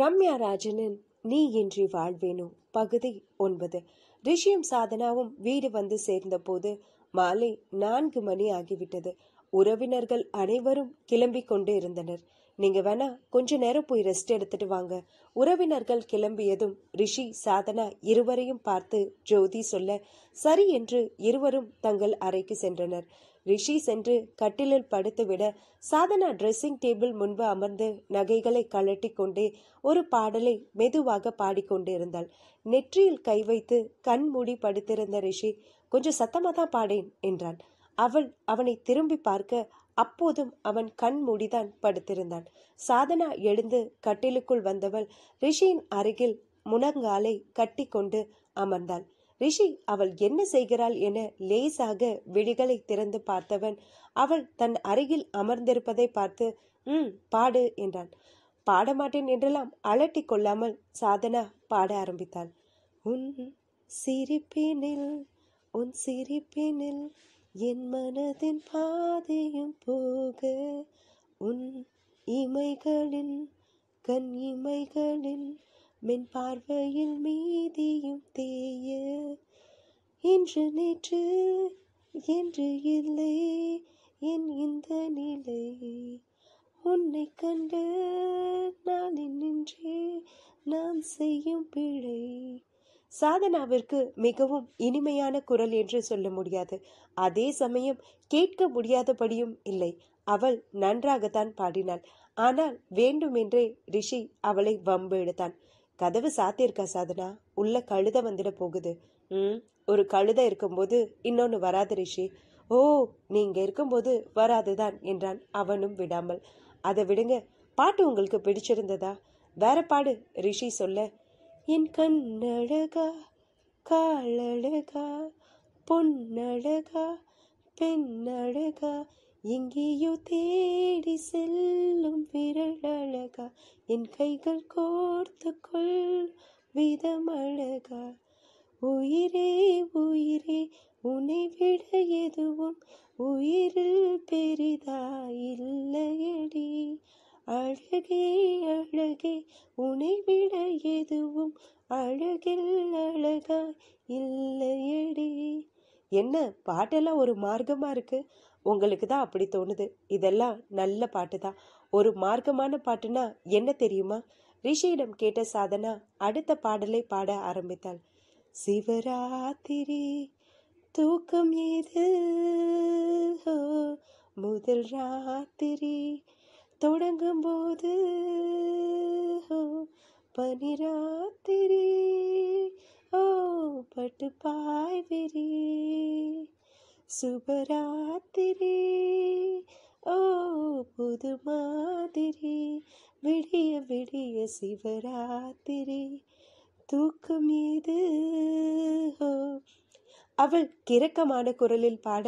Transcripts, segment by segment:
ரம்யா ராஜனின் நீ இன்றி வாழ்வேனோ பகுதி ஒன்பது ரிஷியும் சாதனாவும் வீடு வந்து சேர்ந்தபோது மாலை நான்கு மணி ஆகிவிட்டது உறவினர்கள் அனைவரும் கிளம்பி கொண்டு இருந்தனர் நீங்க வேணா கொஞ்ச நேரம் போய் ரெஸ்ட் எடுத்துட்டு வாங்க உறவினர்கள் கிளம்பியதும் ரிஷி சாதனா இருவரையும் பார்த்து ஜோதி சொல்ல சரி என்று இருவரும் தங்கள் அறைக்கு சென்றனர் ரிஷி சென்று கட்டிலில் படுத்துவிட சாதனா ட்ரெஸ்ஸிங் டேபிள் முன்பு அமர்ந்து நகைகளை கழட்டி கொண்டே ஒரு பாடலை மெதுவாக பாடிக்கொண்டிருந்தாள் நெற்றியில் கை வைத்து கண் மூடி படுத்திருந்த ரிஷி கொஞ்சம் சத்தமாக தான் பாடேன் என்றான் அவள் அவனை திரும்பி பார்க்க அப்போதும் அவன் கண் மூடிதான் படுத்திருந்தான் சாதனா எழுந்து கட்டிலுக்குள் வந்தவள் ரிஷியின் அருகில் முனங்காலை கட்டி கொண்டு அமர்ந்தாள் ரிஷி அவள் என்ன செய்கிறாள் என லேசாக விழிகளை திறந்து பார்த்தவன் அவள் தன் அருகில் அமர்ந்திருப்பதை பார்த்து ம் பாடு என்றான் பாடமாட்டேன் என்றெல்லாம் அலட்டி கொள்ளாமல் சாதனா பாட ஆரம்பித்தாள் உன் சிரிப்பினில் உன் சிரிப்பினில் என் மனதின் பாதையும் போக உன் இமைகளின் கண் இமைகளின் மென் பார்வையில் மீதியும் தேய இன்று நேற்று என்று இல்லை என் இந்த நிலை உன்னை கண்டு நாளின் நின்றே நாம் செய்யும் பிழை சாதனாவிற்கு மிகவும் இனிமையான குரல் என்று சொல்ல முடியாது அதே சமயம் கேட்க முடியாதபடியும் இல்லை அவள் நன்றாகத்தான் பாடினாள் ஆனால் வேண்டுமென்றே ரிஷி அவளை வம்பு எடுத்தான் கதவு சாத்தியிருக்கா சாதனா உள்ள கழுத வந்துட போகுது ம் ஒரு கழுத இருக்கும்போது இன்னொன்று வராது ரிஷி ஓ நீங்க இருக்கும்போது வராதுதான் என்றான் அவனும் விடாமல் அதை விடுங்க பாட்டு உங்களுக்கு பிடிச்சிருந்ததா வேற பாடு ரிஷி சொல்ல என் கண்ணழகா காலழகா பொன்னழகா பெண்ணழகா எங்கேயோ தேடி செல்லும் விரலழகா என் கைகள் கோர்த்து கொள் விதமழகா உயிரே உயிரே உன்னை விட எதுவும் உயிரில் பெரிதா இல்லையடி அழகே அழகே உனை விட எதுவும் அழகில் அழகா இல்லையடி என்ன பாட்டெல்லாம் ஒரு மார்க்கமாக இருக்குது உங்களுக்கு தான் அப்படி தோணுது இதெல்லாம் நல்ல பாட்டு தான் ஒரு மார்க்கமான பாட்டுனா என்ன தெரியுமா ரிஷியிடம் கேட்ட சாதனா அடுத்த பாடலை பாட ஆரம்பித்தாள் சிவராத்திரி தூக்கம் ஏது முதல் ராத்திரி தொடங்கும் போது பனிராத்திரி பட்டு பாய்விரி சுபராத்திரி ஓ புது மாதிரி விடிய விடிய சிவராத்திரி தூக்கம் இது அவள் கிறக்கமான குரலில் பாட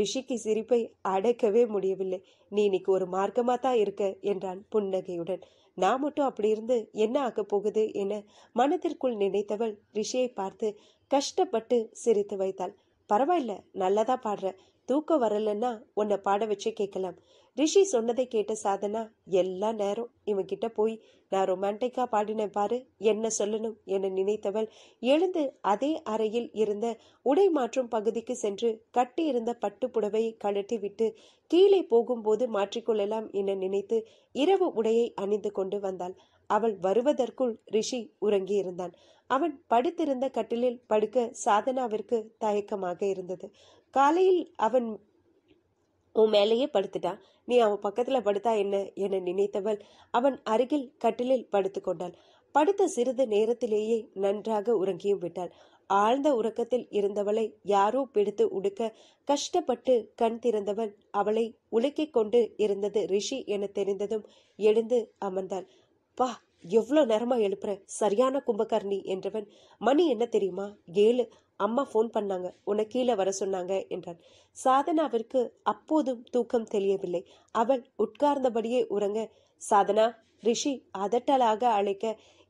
ரிஷிக்கு சிரிப்பை அடக்கவே முடியவில்லை நீ இன்னைக்கு ஒரு மார்க்கமாக தான் இருக்க என்றான் புன்னகையுடன் நான் மட்டும் அப்படி இருந்து என்ன ஆகப் போகுது என மனதிற்குள் நினைத்தவள் ரிஷியை பார்த்து கஷ்டப்பட்டு சிரித்து வைத்தாள் பரவாயில்ல நல்லதா பாடுற தூக்கம் வரலன்னா உன்னை பாட வச்சு கேட்கலாம் ரிஷி சொன்னதை கேட்ட சாதனா எல்லா நேரம் இவன்கிட்ட போய் நான் ரொமான்டிக்கா பாடினேன் பாரு என்ன சொல்லணும் என நினைத்தவள் எழுந்து அதே அறையில் இருந்த உடை மாற்றும் பகுதிக்கு சென்று கட்டியிருந்த பட்டு புடவை கழட்டி விட்டு கீழே போகும்போது மாற்றிக்கொள்ளலாம் என நினைத்து இரவு உடையை அணிந்து கொண்டு வந்தாள் அவள் வருவதற்குள் ரிஷி உறங்கியிருந்தான் அவன் படுத்திருந்த கட்டிலில் படுக்க சாதனாவிற்கு தயக்கமாக இருந்தது காலையில் அவன் உன் மேலேயே படுத்துட்டான் நீ அவன் பக்கத்தில் படுத்தா என்ன என நினைத்தவள் அவன் அருகில் கட்டிலில் படுத்து கொண்டாள் படுத்த சிறிது நேரத்திலேயே நன்றாக உறங்கியும் விட்டாள் ஆழ்ந்த உறக்கத்தில் இருந்தவளை யாரோ பிடித்து உடுக்க கஷ்டப்பட்டு கண் திறந்தவன் அவளை உலுக்கிக் கொண்டு இருந்தது ரிஷி என தெரிந்ததும் எழுந்து அமர்ந்தாள் பா எவ்வளோ நேரமா எழுப்புற சரியான கும்பகர்ணி என்றவன் மணி என்ன தெரியுமா ஏழு அம்மா ஃபோன் பண்ணாங்க உன்னை கீழே வர சொன்னாங்க என்றான் சாதனாவிற்கு அப்போதும் தூக்கம் தெரியவில்லை அவள் உட்கார்ந்தபடியே உறங்க சாதனா ரிஷி அதட்டலாக அழைக்க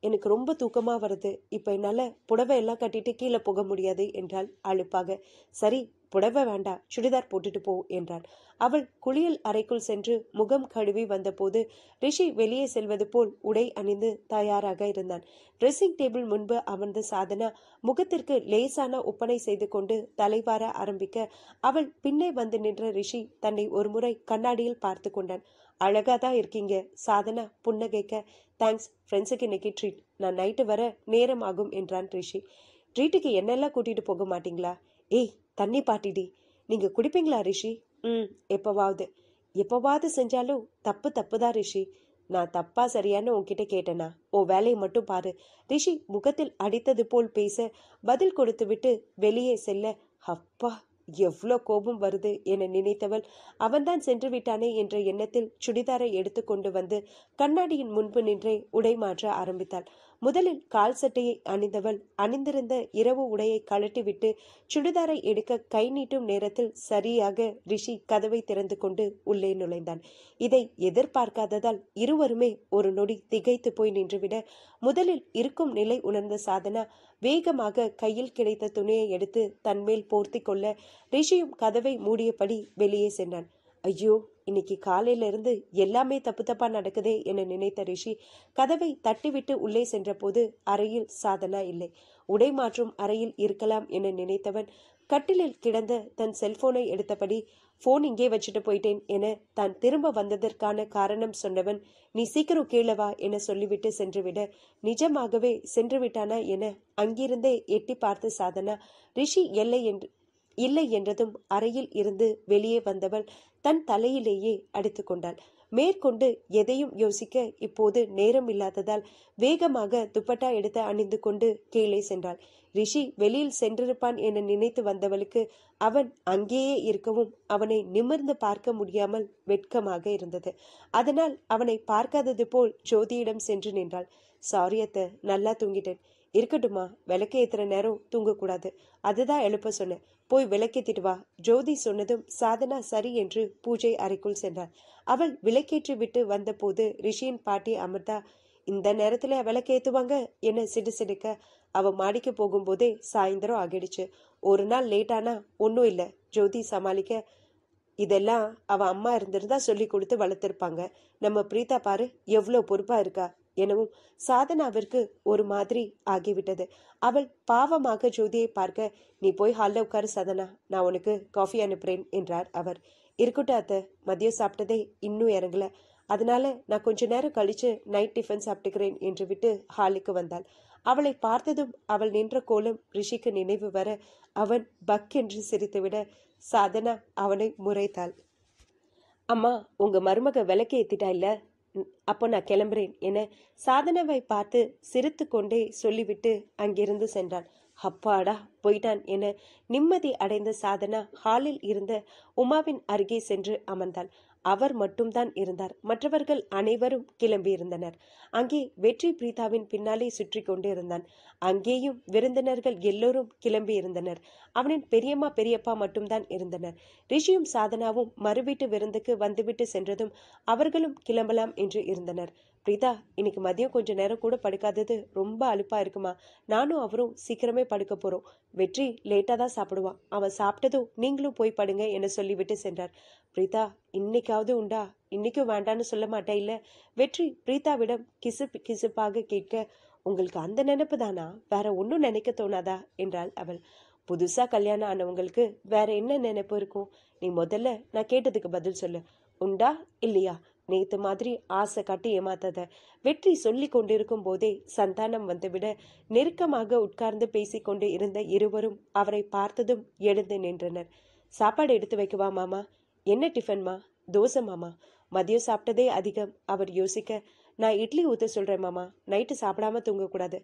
எனக்கு ரொம்ப தூக்கமாக வருது இப்போ என்னால் புடவை எல்லாம் கட்டிட்டு கீழே போக முடியாது என்றால் அழுப்பாக சரி புடவை வேண்டாம் சுடிதார் போட்டுட்டு போ என்றான் அவள் குளியல் அறைக்குள் சென்று முகம் கழுவி வந்தபோது ரிஷி வெளியே செல்வது போல் உடை அணிந்து தயாராக இருந்தான் ட்ரெஸ்ஸிங் டேபிள் முன்பு அமர்ந்த சாதனா முகத்திற்கு லேசான ஒப்பனை செய்து கொண்டு தலைவார ஆரம்பிக்க அவள் பின்னே வந்து நின்ற ரிஷி தன்னை ஒருமுறை கண்ணாடியில் பார்த்து கொண்டான் அழகாதான் இருக்கீங்க சாதனா புன்ன புன்னகைக்க தேங்க்ஸ் ஃப்ரெண்ட்ஸுக்கு இன்னைக்கு ட்ரீட் நான் நைட்டு வர நேரம் ஆகும் என்றான் ரிஷி ட்ரீட்டுக்கு என்னெல்லாம் கூட்டிகிட்டு போக மாட்டிங்களா ஏய் தண்ணி பாட்டிடி நீங்கள் குடிப்பீங்களா ரிஷி ம் எப்போவாவது எப்போவாவது செஞ்சாலும் தப்பு தப்பு தான் ரிஷி நான் தப்பா சரியான உன்கிட்ட கேட்டேனா ஓ வேலையை மட்டும் பாரு ரிஷி முகத்தில் அடித்தது போல் பேச பதில் கொடுத்து விட்டு வெளியே செல்ல அப்பா எவ்வளோ கோபம் வருது என நினைத்தவள் அவன்தான் சென்று விட்டானே என்ற எண்ணத்தில் சுடிதாரை எடுத்துக்கொண்டு வந்து கண்ணாடியின் முன்பு நின்றே உடை மாற்ற ஆரம்பித்தாள் முதலில் கால் சட்டையை அணிந்தவள் அணிந்திருந்த இரவு உடையை கழட்டிவிட்டு சுடிதாரை எடுக்க கை நீட்டும் நேரத்தில் சரியாக ரிஷி கதவை திறந்து கொண்டு உள்ளே நுழைந்தான் இதை எதிர்பார்க்காததால் இருவருமே ஒரு நொடி திகைத்து போய் நின்றுவிட முதலில் இருக்கும் நிலை உணர்ந்த சாதனா வேகமாக கையில் கிடைத்த துணியை எடுத்து தன்மேல் போர்த்தி கொள்ள ரிஷியும் கதவை மூடியபடி வெளியே சென்றான் ஐயோ இன்னைக்கு காலையிலிருந்து எல்லாமே தப்பு தப்பா நடக்குதே என நினைத்த ரிஷி கதவை தட்டிவிட்டு உள்ளே சென்றபோது அறையில் சாதனா இல்லை உடை மாற்றும் அறையில் இருக்கலாம் என நினைத்தவன் கட்டிலில் கிடந்த தன் செல்போனை எடுத்தபடி போன் இங்கே வச்சுட்டு போயிட்டேன் என தான் திரும்ப வந்ததற்கான காரணம் சொன்னவன் நீ சீக்கிரம் கேளவா என சொல்லிவிட்டு சென்றுவிட நிஜமாகவே சென்று விட்டானா என அங்கிருந்தே எட்டி பார்த்து சாதனா ரிஷி எல்லை என்று இல்லை என்றதும் அறையில் இருந்து வெளியே வந்தவள் தன் தலையிலேயே அடித்து கொண்டாள் மேற்கொண்டு எதையும் யோசிக்க இப்போது நேரம் இல்லாததால் வேகமாக துப்பட்டா எடுத்து அணிந்து கொண்டு கீழே சென்றாள் ரிஷி வெளியில் சென்றிருப்பான் என நினைத்து வந்தவளுக்கு அவன் அங்கேயே இருக்கவும் அவனை நிமிர்ந்து பார்க்க முடியாமல் வெட்கமாக இருந்தது அதனால் அவனை பார்க்காதது போல் ஜோதியிடம் சென்று நின்றாள் சாரியத்த நல்லா தூங்கிட்டேன் இருக்கட்டுமா விளக்கு ஏத்துற நேரம் தூங்கக்கூடாது அதுதான் எழுப்ப சொன்னேன் போய் விளக்கேத்திட்டு வா ஜோதி சொன்னதும் சாதனா சரி என்று பூஜை அறைக்குள் சென்றாள் அவள் விளக்கேற்றி விட்டு வந்தபோது ரிஷியின் பாட்டி அமிர்தா இந்த நேரத்துல விளக்கேற்றுவாங்க என சிடு சிடுக்க அவ மாடிக்கு போகும்போதே சாயந்தரம் ஆகிடுச்சு ஒரு நாள் லேட்டானா ஒன்றும் இல்லை ஜோதி சமாளிக்க இதெல்லாம் அவ அம்மா இருந்திருந்தா சொல்லி கொடுத்து வளர்த்துருப்பாங்க நம்ம பிரீதா பாரு எவ்வளோ பொறுப்பா இருக்கா எனவும் சாதனாவிற்கு ஒரு மாதிரி ஆகிவிட்டது அவள் பாவமாக ஜோதியை பார்க்க நீ போய் ஹாலில் உட்காரு சாதனா நான் உனக்கு காஃபி அனுப்புறேன் என்றார் அவர் இருக்கட்டும் அத்தை மதியம் சாப்பிட்டதே இன்னும் இறங்கல அதனால நான் கொஞ்ச நேரம் கழிச்சு நைட் டிஃபன் சாப்பிட்டுக்கிறேன் என்று விட்டு ஹாலுக்கு வந்தாள் அவளை பார்த்ததும் அவள் நின்ற கோலம் ரிஷிக்கு நினைவு வர அவன் பக் என்று சிரித்துவிட சாதனா அவனை முறைத்தாள் அம்மா உங்க மருமக விளக்கு ஏத்திட்டா இல்ல அப்போ நான் கிளம்புறேன் என சாதனவை பார்த்து சிரித்து கொண்டே சொல்லிவிட்டு அங்கிருந்து சென்றான் அப்பாடா போயிட்டான் என நிம்மதி அடைந்த சாதனா ஹாலில் இருந்த உமாவின் அருகே சென்று அமர்ந்தாள் அவர் மட்டும்தான் இருந்தார் மற்றவர்கள் அனைவரும் கிளம்பியிருந்தனர் அங்கே வெற்றி பிரீதாவின் பின்னாலே சுற்றி கொண்டிருந்தான் அங்கேயும் விருந்தினர்கள் எல்லோரும் கிளம்பியிருந்தனர் அவனின் பெரியம்மா பெரியப்பா மட்டும்தான் இருந்தனர் ரிஷியும் சாதனாவும் மறுவீட்டு விருந்துக்கு வந்துவிட்டு சென்றதும் அவர்களும் கிளம்பலாம் என்று இருந்தனர் பிரீதா இன்னைக்கு மதியம் கொஞ்சம் நேரம் கூட படுக்காதது ரொம்ப அலுப்பாக இருக்குமா நானும் அவரும் சீக்கிரமே படுக்க போகிறோம் வெற்றி லேட்டாக தான் சாப்பிடுவான் அவன் சாப்பிட்டதும் நீங்களும் போய் படுங்க என சொல்லிவிட்டு சென்றார் பிரீதா இன்னைக்காவது உண்டா இன்னைக்கும் வேண்டான்னு சொல்ல மாட்டேன் இல்லை வெற்றி பிரீதாவிடம் கிசு கிசுப்பாக கேட்க உங்களுக்கு அந்த நினைப்பு தானா வேற ஒன்றும் நினைக்க தோணாதா என்றாள் அவள் புதுசாக கல்யாணம் ஆனவங்களுக்கு வேற என்ன நினைப்பு இருக்கும் நீ முதல்ல நான் கேட்டதுக்கு பதில் சொல்லு உண்டா இல்லையா நேத்து மாதிரி ஆசை காட்டி ஏமாத்தத வெற்றி சொல்லி கொண்டிருக்கும் போதே சந்தானம் வந்துவிட நெருக்கமாக உட்கார்ந்து பேசிக்கொண்டு இருந்த இருவரும் அவரை பார்த்ததும் எழுந்து நின்றனர் சாப்பாடு எடுத்து வைக்கவா மாமா என்ன டிஃபன்மா தோசை மாமா மதியம் சாப்பிட்டதே அதிகம் அவர் யோசிக்க நான் இட்லி ஊற்ற சொல்றேன் மாமா நைட்டு சாப்பிடாம தூங்கக்கூடாது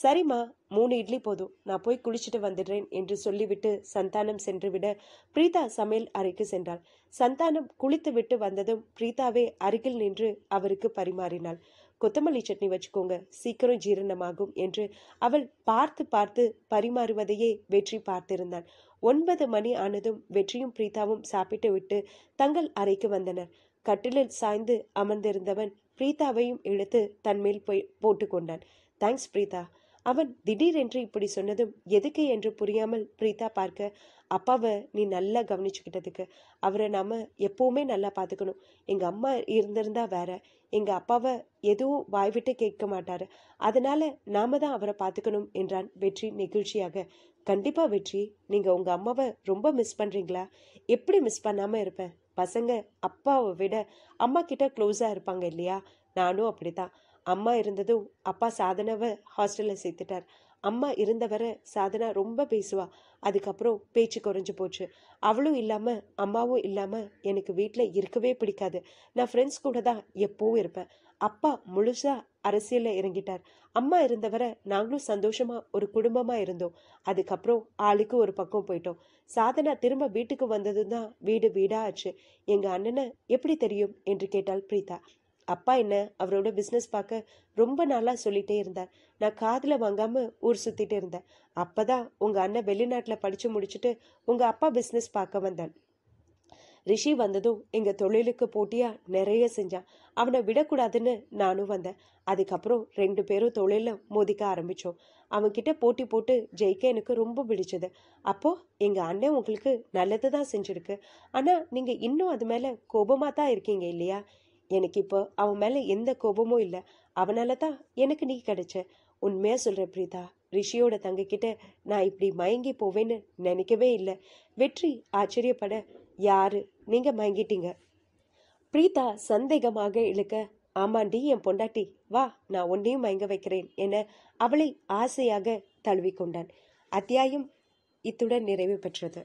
சரிம்மா மூணு இட்லி போதும் நான் போய் குளிச்சுட்டு வந்துடுறேன் என்று சொல்லிவிட்டு சந்தானம் சென்றுவிட பிரீதா சமையல் அறைக்கு சென்றாள் சந்தானம் குளித்துவிட்டு வந்ததும் பிரீதாவே அருகில் நின்று அவருக்கு பரிமாறினாள் கொத்தமல்லி சட்னி வச்சுக்கோங்க சீக்கிரம் ஜீரணமாகும் என்று அவள் பார்த்து பார்த்து பரிமாறுவதையே வெற்றி பார்த்திருந்தாள் ஒன்பது மணி ஆனதும் வெற்றியும் பிரீதாவும் சாப்பிட்டு விட்டு தங்கள் அறைக்கு வந்தனர் கட்டிலில் சாய்ந்து அமர்ந்திருந்தவன் பிரீதாவையும் இழுத்து தன்மேல் போய் போட்டுக்கொண்டான் தேங்க்ஸ் பிரீதா அவன் திடீரென்று இப்படி சொன்னதும் எதுக்கு என்று புரியாமல் பிரீதா பார்க்க அப்பாவை நீ நல்லா கவனிச்சுக்கிட்டதுக்கு அவரை நாம் எப்போவுமே நல்லா பார்த்துக்கணும் எங்கள் அம்மா இருந்திருந்தா வேற எங்கள் அப்பாவை எதுவும் வாய்விட்டு கேட்க மாட்டார் அதனால நாம தான் அவரை பார்த்துக்கணும் என்றான் வெற்றி நெகிழ்ச்சியாக கண்டிப்பாக வெற்றி நீங்கள் உங்கள் அம்மாவை ரொம்ப மிஸ் பண்ணுறீங்களா எப்படி மிஸ் பண்ணாமல் இருப்பேன் பசங்க அப்பாவை விட அம்மா கிட்ட க்ளோஸாக இருப்பாங்க இல்லையா நானும் அப்படித்தான் அம்மா இருந்தது அப்பா சாதனாவை ஹாஸ்டலில் சேர்த்துட்டார் அம்மா இருந்தவரை சாதனா ரொம்ப பேசுவா அதுக்கப்புறம் பேச்சு குறைஞ்சு போச்சு அவளும் இல்லாமல் அம்மாவும் இல்லாமல் எனக்கு வீட்டில் இருக்கவே பிடிக்காது நான் ஃப்ரெண்ட்ஸ் கூட தான் எப்போவும் இருப்பேன் அப்பா முழுசாக அரசியலில் இறங்கிட்டார் அம்மா இருந்தவரை நாங்களும் சந்தோஷமாக ஒரு குடும்பமாக இருந்தோம் அதுக்கப்புறம் ஆளுக்கு ஒரு பக்கம் போயிட்டோம் சாதனா திரும்ப வீட்டுக்கு வந்ததும் தான் வீடு வீடாக ஆச்சு எங்கள் அண்ணனை எப்படி தெரியும் என்று கேட்டாள் பிரீதா அப்பா என்ன அவரோட பிஸ்னஸ் பார்க்க ரொம்ப நாளாக சொல்லிட்டே இருந்தார் நான் காதில் வாங்காமல் ஊர் சுற்றிட்டு இருந்தேன் அப்போ தான் உங்கள் அண்ணன் வெளிநாட்டில் படித்து முடிச்சுட்டு உங்கள் அப்பா பிஸ்னஸ் பார்க்க வந்தான் ரிஷி வந்ததும் எங்கள் தொழிலுக்கு போட்டியாக நிறைய செஞ்சான் அவனை விடக்கூடாதுன்னு நானும் வந்தேன் அதுக்கப்புறம் ரெண்டு பேரும் தொழிலில் மோதிக்க ஆரம்பித்தோம் அவன்கிட்ட போட்டி போட்டு ஜெயிக்க எனக்கு ரொம்ப பிடிச்சது அப்போது எங்கள் அண்ணன் உங்களுக்கு நல்லது தான் செஞ்சுருக்கு ஆனால் நீங்கள் இன்னும் அது மேலே கோபமாக தான் இருக்கீங்க இல்லையா எனக்கு இப்போ அவன் மேலே எந்த கோபமும் இல்லை அவனால தான் எனக்கு நீ கிடைச்ச உண்மையாக சொல்கிற பிரீதா ரிஷியோட தங்கக்கிட்ட நான் இப்படி மயங்கி போவேன்னு நினைக்கவே இல்லை வெற்றி ஆச்சரியப்பட யாரு நீங்கள் மயங்கிட்டீங்க பிரீதா சந்தேகமாக இழுக்க ஆமாண்டி என் பொண்டாட்டி வா நான் ஒன்னையும் மயங்க வைக்கிறேன் என அவளை ஆசையாக தழுவிக்கொண்டான் அத்தியாயம் இத்துடன் நிறைவு பெற்றது